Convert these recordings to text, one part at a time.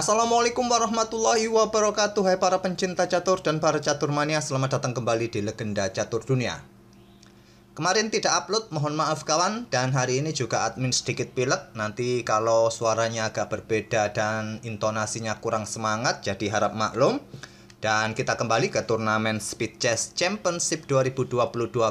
Assalamualaikum warahmatullahi wabarakatuh Hai para pencinta catur dan para catur mania Selamat datang kembali di Legenda Catur Dunia Kemarin tidak upload, mohon maaf kawan Dan hari ini juga admin sedikit pilek Nanti kalau suaranya agak berbeda dan intonasinya kurang semangat Jadi harap maklum Dan kita kembali ke turnamen Speed Chess Championship 2022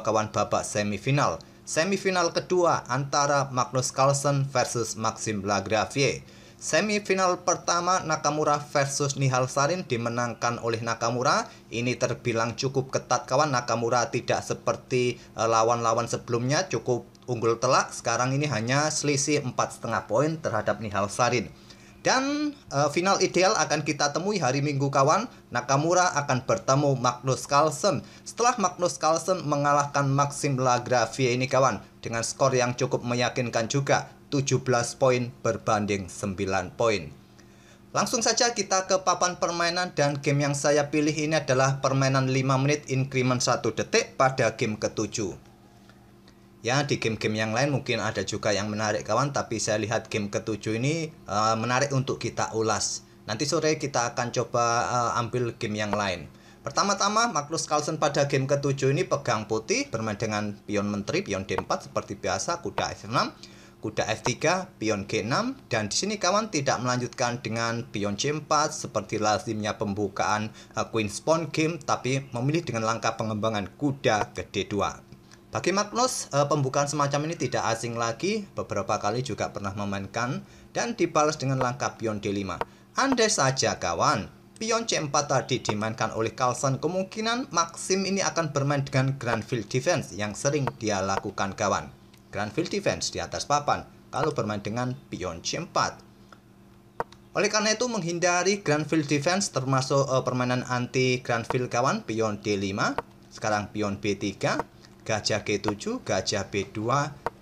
kawan babak semifinal Semifinal kedua antara Magnus Carlsen versus Maxim Lagravier Semifinal pertama Nakamura versus Nihal Sarin dimenangkan oleh Nakamura. Ini terbilang cukup ketat kawan. Nakamura tidak seperti eh, lawan-lawan sebelumnya cukup unggul telak. Sekarang ini hanya selisih empat setengah poin terhadap Nihal Sarin. Dan uh, final ideal akan kita temui hari Minggu kawan. Nakamura akan bertemu Magnus Carlsen. Setelah Magnus Carlsen mengalahkan Maxim Lagravia ini kawan dengan skor yang cukup meyakinkan juga. 17 poin berbanding 9 poin. Langsung saja kita ke papan permainan dan game yang saya pilih ini adalah permainan 5 menit increment 1 detik pada game ke-7. Ya, di game-game yang lain mungkin ada juga yang menarik kawan, tapi saya lihat game ke-7 ini uh, menarik untuk kita ulas. Nanti sore kita akan coba uh, ambil game yang lain. Pertama-tama, Magnus Carlsen pada game ke-7 ini pegang putih, bermain dengan pion menteri, pion D4 seperti biasa, kuda F6 kuda f3, pion g6, dan di sini kawan tidak melanjutkan dengan pion c4 seperti lazimnya pembukaan Queen eh, Queen's Pawn game, tapi memilih dengan langkah pengembangan kuda ke d2. Bagi Magnus, eh, pembukaan semacam ini tidak asing lagi, beberapa kali juga pernah memainkan, dan dibalas dengan langkah pion D5. Andai saja kawan, pion C4 tadi dimainkan oleh Carlsen, kemungkinan Maxim ini akan bermain dengan grandfield Defense yang sering dia lakukan kawan. Granville Defense di atas papan kalau bermain dengan pion C4. Oleh karena itu menghindari Granville Defense termasuk uh, permainan anti Granville kawan pion D5, sekarang pion B3, gajah G7, gajah B2,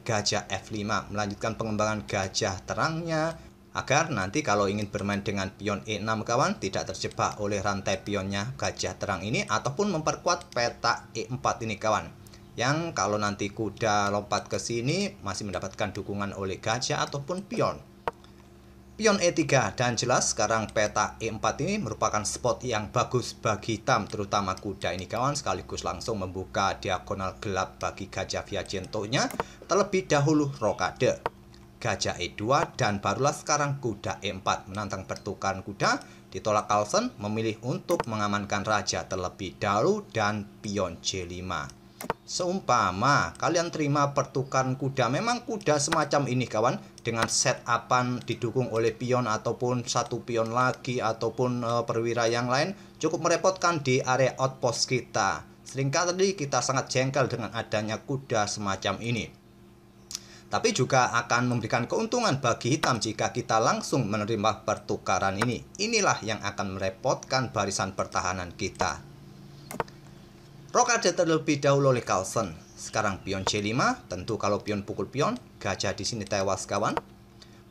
gajah F5 melanjutkan pengembangan gajah terangnya agar nanti kalau ingin bermain dengan pion E6 kawan tidak terjebak oleh rantai pionnya gajah terang ini ataupun memperkuat peta E4 ini kawan yang kalau nanti kuda lompat ke sini masih mendapatkan dukungan oleh gajah ataupun pion. Pion E3 dan jelas sekarang peta E4 ini merupakan spot yang bagus bagi hitam terutama kuda ini kawan sekaligus langsung membuka diagonal gelap bagi gajah via Viacentonya terlebih dahulu rokade. Gajah E2 dan barulah sekarang kuda E4 menantang pertukaran kuda ditolak Carlsen memilih untuk mengamankan raja terlebih dahulu dan pion C5. Seumpama kalian terima pertukaran kuda, memang kuda semacam ini kawan dengan set upan didukung oleh pion ataupun satu pion lagi ataupun e, perwira yang lain cukup merepotkan di area outpost kita. Seringkali kita sangat jengkel dengan adanya kuda semacam ini. Tapi juga akan memberikan keuntungan bagi hitam jika kita langsung menerima pertukaran ini. Inilah yang akan merepotkan barisan pertahanan kita ada terlebih dahulu oleh Carlsen. Sekarang pion C5, tentu kalau pion pukul pion, gajah di sini tewas kawan.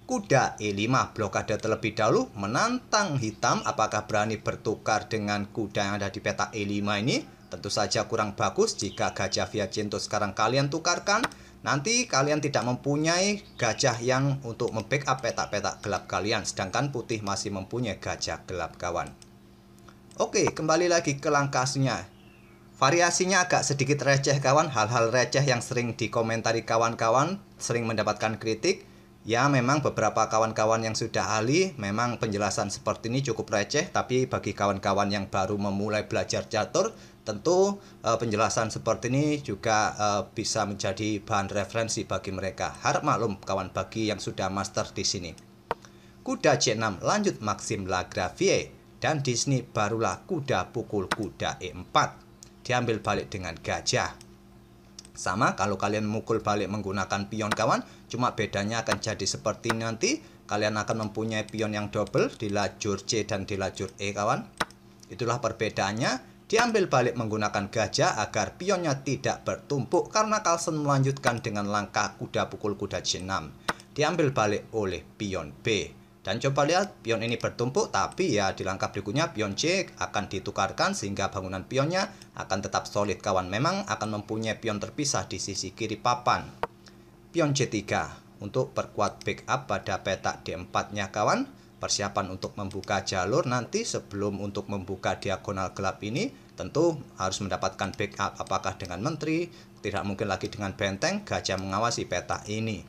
Kuda E5 blokade terlebih dahulu menantang hitam apakah berani bertukar dengan kuda yang ada di peta E5 ini? Tentu saja kurang bagus jika gajah via cinto sekarang kalian tukarkan nanti kalian tidak mempunyai gajah yang untuk membackup petak-petak gelap kalian sedangkan putih masih mempunyai gajah gelap kawan oke kembali lagi ke langkahnya Variasinya agak sedikit receh kawan, hal-hal receh yang sering dikomentari kawan-kawan, sering mendapatkan kritik. Ya memang beberapa kawan-kawan yang sudah ahli, memang penjelasan seperti ini cukup receh, tapi bagi kawan-kawan yang baru memulai belajar catur, tentu e, penjelasan seperti ini juga e, bisa menjadi bahan referensi bagi mereka. Harap maklum kawan bagi yang sudah master di sini. Kuda C6 lanjut Maxim Lagravier, dan di sini barulah kuda pukul kuda E4 diambil balik dengan gajah. Sama kalau kalian mukul balik menggunakan pion kawan, cuma bedanya akan jadi seperti nanti kalian akan mempunyai pion yang double di lajur C dan di lajur E kawan. Itulah perbedaannya. Diambil balik menggunakan gajah agar pionnya tidak bertumpuk karena Carlsen melanjutkan dengan langkah kuda pukul kuda C6. Diambil balik oleh pion B. Dan coba lihat pion ini bertumpuk tapi ya di langkah berikutnya pion C akan ditukarkan sehingga bangunan pionnya akan tetap solid kawan. Memang akan mempunyai pion terpisah di sisi kiri papan. Pion C3 untuk perkuat backup pada petak D4-nya kawan. Persiapan untuk membuka jalur nanti sebelum untuk membuka diagonal gelap ini tentu harus mendapatkan backup apakah dengan menteri, tidak mungkin lagi dengan benteng, gajah mengawasi peta ini.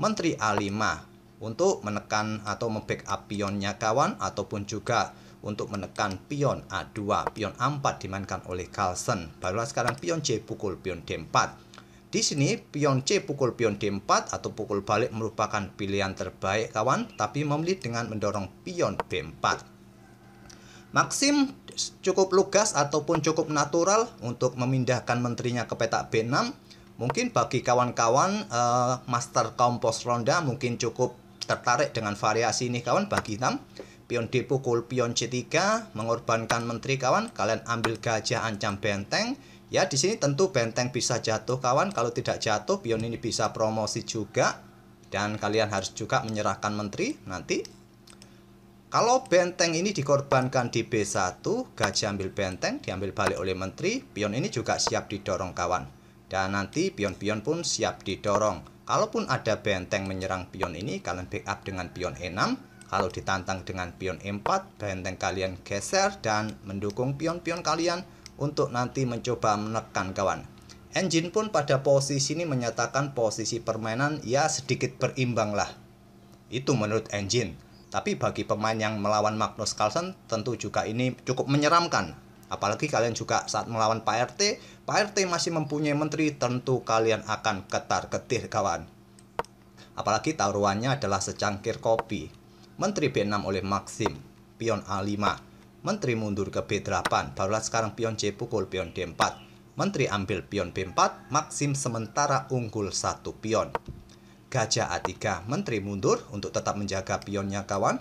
Menteri A5 untuk menekan atau membackup pionnya kawan ataupun juga untuk menekan pion A2, pion A4 dimainkan oleh Carlsen. Barulah sekarang pion C pukul pion D4. Di sini pion C pukul pion D4 atau pukul balik merupakan pilihan terbaik kawan, tapi memilih dengan mendorong pion B4. Maxim cukup lugas ataupun cukup natural untuk memindahkan menterinya ke petak B6. Mungkin bagi kawan-kawan uh, master kompos ronda mungkin cukup tertarik dengan variasi ini kawan bagi hitam pion D pukul pion C3 mengorbankan menteri kawan kalian ambil gajah ancam benteng ya di sini tentu benteng bisa jatuh kawan kalau tidak jatuh pion ini bisa promosi juga dan kalian harus juga menyerahkan menteri nanti kalau benteng ini dikorbankan di B1 gajah ambil benteng diambil balik oleh menteri pion ini juga siap didorong kawan dan nanti pion-pion pun siap didorong. Kalaupun ada benteng menyerang pion ini, kalian backup dengan pion E6. Kalau ditantang dengan pion E4, benteng kalian geser dan mendukung pion-pion kalian untuk nanti mencoba menekan kawan. Engine pun pada posisi ini menyatakan posisi permainan ya sedikit berimbang lah. Itu menurut engine. Tapi bagi pemain yang melawan Magnus Carlsen tentu juga ini cukup menyeramkan Apalagi kalian juga saat melawan Pak RT, Pak RT masih mempunyai menteri, tentu kalian akan ketar-ketir kawan. Apalagi taruhannya adalah secangkir kopi. Menteri B6 oleh Maxim, pion A5. Menteri mundur ke B8, barulah sekarang pion C pukul pion D4. Menteri ambil pion B4, Maxim sementara unggul satu pion. Gajah A3, Menteri mundur untuk tetap menjaga pionnya kawan.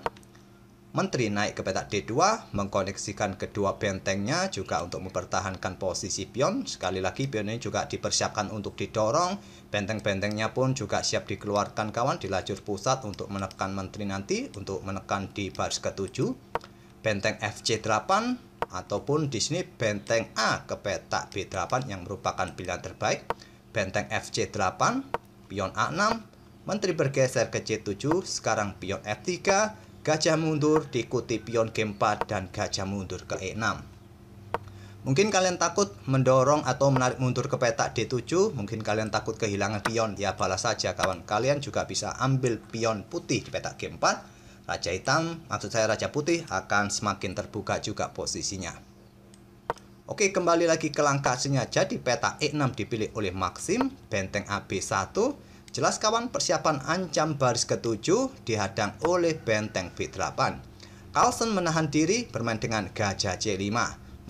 Menteri naik ke petak D2, mengkoneksikan kedua bentengnya juga untuk mempertahankan posisi pion. Sekali lagi pion ini juga dipersiapkan untuk didorong. Benteng-bentengnya pun juga siap dikeluarkan kawan di lajur pusat untuk menekan menteri nanti, untuk menekan di baris ke-7. Benteng FC8 ataupun di sini benteng A ke petak B8 yang merupakan pilihan terbaik. Benteng FC8, pion A6, menteri bergeser ke C7, sekarang pion F3, Gajah mundur diikuti pion G4 dan gajah mundur ke E6. Mungkin kalian takut mendorong atau menarik mundur ke petak D7, mungkin kalian takut kehilangan pion, ya balas saja kawan. Kalian juga bisa ambil pion putih di petak G4. Raja hitam, maksud saya raja putih akan semakin terbuka juga posisinya. Oke, kembali lagi ke langkah sengaja di petak E6 dipilih oleh Maxim, benteng AB1, Jelas kawan persiapan ancam baris ketujuh dihadang oleh benteng B8. Carlsen menahan diri bermain dengan gajah C5.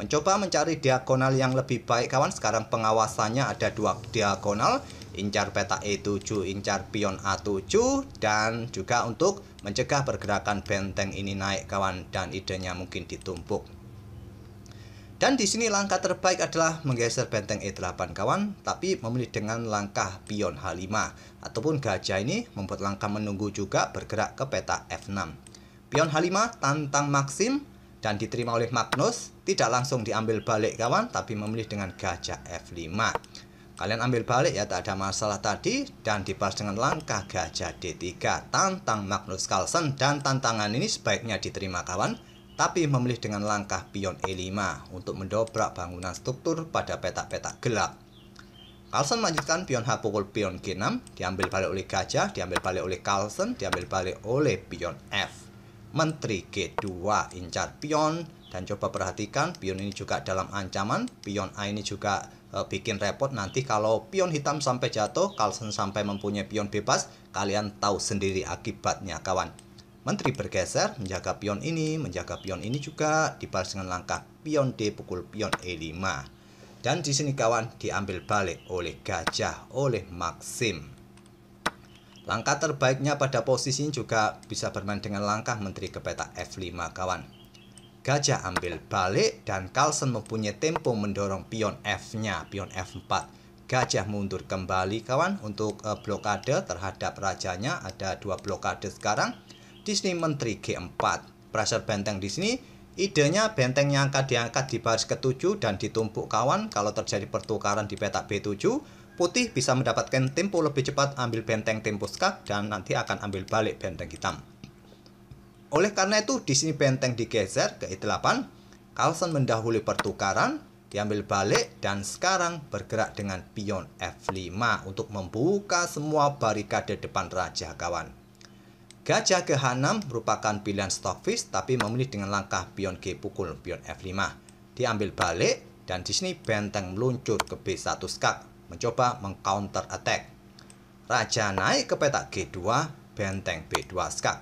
Mencoba mencari diagonal yang lebih baik kawan sekarang pengawasannya ada dua diagonal incar peta E7, incar pion A7 dan juga untuk mencegah pergerakan benteng ini naik kawan dan idenya mungkin ditumpuk. Dan di sini langkah terbaik adalah menggeser benteng E8 kawan, tapi memilih dengan langkah pion H5 ataupun gajah ini membuat langkah menunggu juga bergerak ke peta F6. Pion H5 tantang Maxim dan diterima oleh Magnus, tidak langsung diambil balik kawan, tapi memilih dengan gajah F5. Kalian ambil balik ya, tak ada masalah tadi dan dibalas dengan langkah gajah D3 tantang Magnus Carlsen dan tantangan ini sebaiknya diterima kawan tapi memilih dengan langkah pion E5 untuk mendobrak bangunan struktur pada petak-petak gelap. Carlson melanjutkan pion H pukul pion G6, diambil balik oleh gajah, diambil balik oleh Carlson diambil balik oleh pion F. Menteri G2 incar pion dan coba perhatikan pion ini juga dalam ancaman, pion A ini juga e, bikin repot nanti kalau pion hitam sampai jatuh, Carlson sampai mempunyai pion bebas, kalian tahu sendiri akibatnya kawan. Menteri bergeser menjaga pion ini, menjaga pion ini juga dibalas dengan langkah pion D pukul pion E5. Dan di sini kawan diambil balik oleh gajah, oleh Maxim. Langkah terbaiknya pada posisi ini juga bisa bermain dengan langkah menteri ke peta F5 kawan. Gajah ambil balik dan Carlsen mempunyai tempo mendorong pion F-nya, pion F4. Gajah mundur kembali kawan untuk eh, blokade terhadap rajanya ada dua blokade sekarang Disney Menteri G4. Pressure benteng di sini, idenya benteng yang akan diangkat di baris ke-7 dan ditumpuk kawan kalau terjadi pertukaran di petak B7, putih bisa mendapatkan tempo lebih cepat ambil benteng tempo skak dan nanti akan ambil balik benteng hitam. Oleh karena itu, di sini benteng digeser ke E8, Carlsen mendahului pertukaran, diambil balik, dan sekarang bergerak dengan pion F5 untuk membuka semua barikade depan raja kawan. Gajah ke h 6 merupakan pilihan stockfish tapi memilih dengan langkah pion G pukul pion F5. Diambil balik dan di sini benteng meluncur ke B1 skak mencoba mengcounter attack. Raja naik ke petak G2, benteng B2 skak.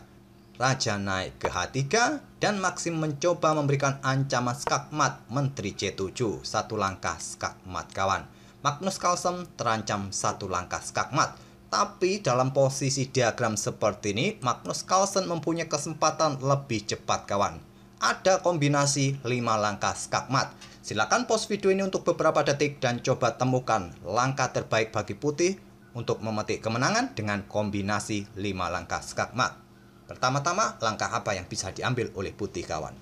Raja naik ke H3 dan Maxim mencoba memberikan ancaman skak mat menteri C7, satu langkah skak mat kawan. Magnus Carlsen terancam satu langkah skak mat tapi dalam posisi diagram seperti ini, Magnus Carlsen mempunyai kesempatan lebih cepat kawan. Ada kombinasi 5 langkah skakmat. Silakan pause video ini untuk beberapa detik dan coba temukan langkah terbaik bagi putih untuk memetik kemenangan dengan kombinasi 5 langkah skakmat. Pertama-tama, langkah apa yang bisa diambil oleh putih kawan?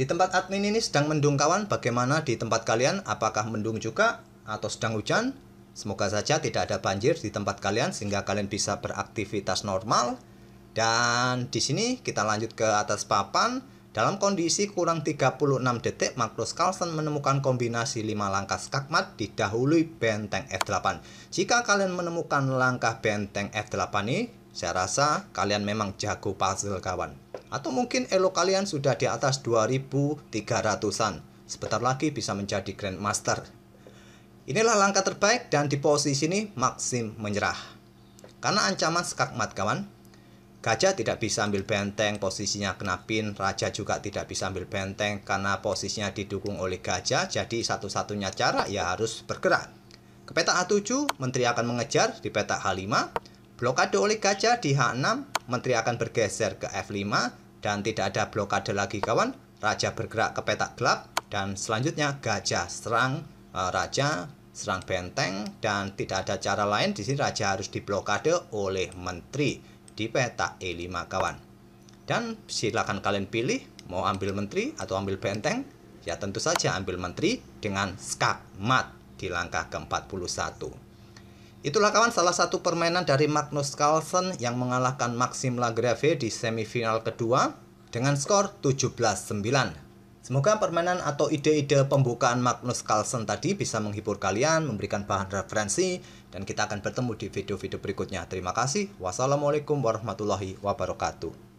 Di tempat admin ini sedang mendung kawan, bagaimana di tempat kalian? Apakah mendung juga atau sedang hujan. Semoga saja tidak ada banjir di tempat kalian sehingga kalian bisa beraktivitas normal. Dan di sini kita lanjut ke atas papan. Dalam kondisi kurang 36 detik, Magnus Carlsen menemukan kombinasi 5 langkah skakmat didahului benteng F8. Jika kalian menemukan langkah benteng F8 ini, saya rasa kalian memang jago puzzle kawan. Atau mungkin elo kalian sudah di atas 2300-an. Sebentar lagi bisa menjadi Grandmaster. Inilah langkah terbaik dan di posisi ini Maxim menyerah. Karena ancaman skakmat kawan. Gajah tidak bisa ambil benteng, posisinya kena pin. Raja juga tidak bisa ambil benteng karena posisinya didukung oleh gajah. Jadi satu-satunya cara ya harus bergerak. Ke petak A7, menteri akan mengejar di petak H5. Blokade oleh gajah di H6, menteri akan bergeser ke F5. Dan tidak ada blokade lagi kawan. Raja bergerak ke petak gelap. Dan selanjutnya gajah serang Eh, raja serang benteng dan tidak ada cara lain di sini raja harus diblokade oleh menteri di peta E5 kawan. Dan silakan kalian pilih mau ambil menteri atau ambil benteng. Ya tentu saja ambil menteri dengan skak mat di langkah ke-41. Itulah kawan salah satu permainan dari Magnus Carlsen yang mengalahkan Maxim Lagrave di semifinal kedua dengan skor 17-9. Semoga permainan atau ide-ide pembukaan Magnus Carlsen tadi bisa menghibur kalian, memberikan bahan referensi, dan kita akan bertemu di video-video berikutnya. Terima kasih. Wassalamualaikum warahmatullahi wabarakatuh.